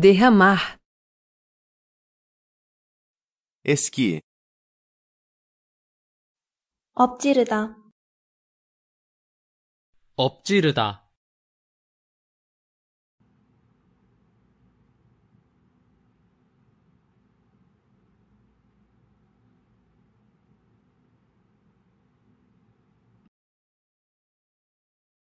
derramar esqui 엎지르다 엎지르다